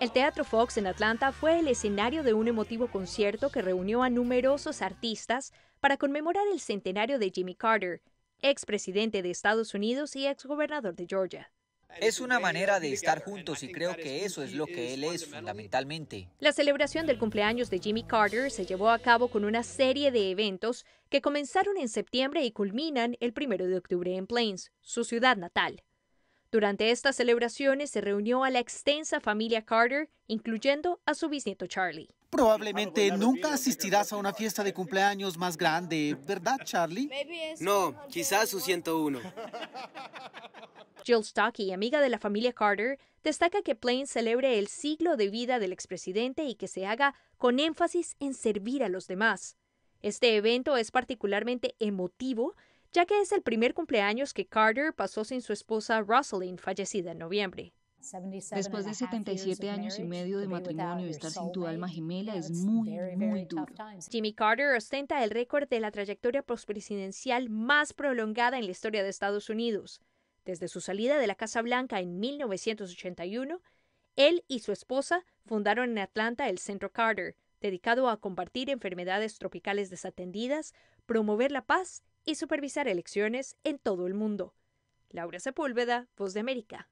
El Teatro Fox en Atlanta fue el escenario de un emotivo concierto que reunió a numerosos artistas para conmemorar el centenario de Jimmy Carter, expresidente de Estados Unidos y exgobernador de Georgia. Es una manera de estar juntos y creo que eso es lo que él es fundamentalmente. La celebración del cumpleaños de Jimmy Carter se llevó a cabo con una serie de eventos que comenzaron en septiembre y culminan el 1 de octubre en Plains, su ciudad natal. Durante estas celebraciones se reunió a la extensa familia Carter, incluyendo a su bisnieto Charlie. Probablemente nunca asistirás a una fiesta de cumpleaños más grande, ¿verdad, Charlie? No, quizás su 101. Jill Stocky, amiga de la familia Carter, destaca que Plain celebre el siglo de vida del expresidente y que se haga con énfasis en servir a los demás. Este evento es particularmente emotivo ya que es el primer cumpleaños que Carter pasó sin su esposa Rosalind, fallecida en noviembre. Después de 77 años y medio de matrimonio, estar sin tu alma gemela es muy, muy duro. Jimmy Carter ostenta el récord de la trayectoria postpresidencial más prolongada en la historia de Estados Unidos. Desde su salida de la Casa Blanca en 1981, él y su esposa fundaron en Atlanta el Centro Carter, dedicado a compartir enfermedades tropicales desatendidas, promover la paz y supervisar elecciones en todo el mundo. Laura Sepúlveda, Voz de América.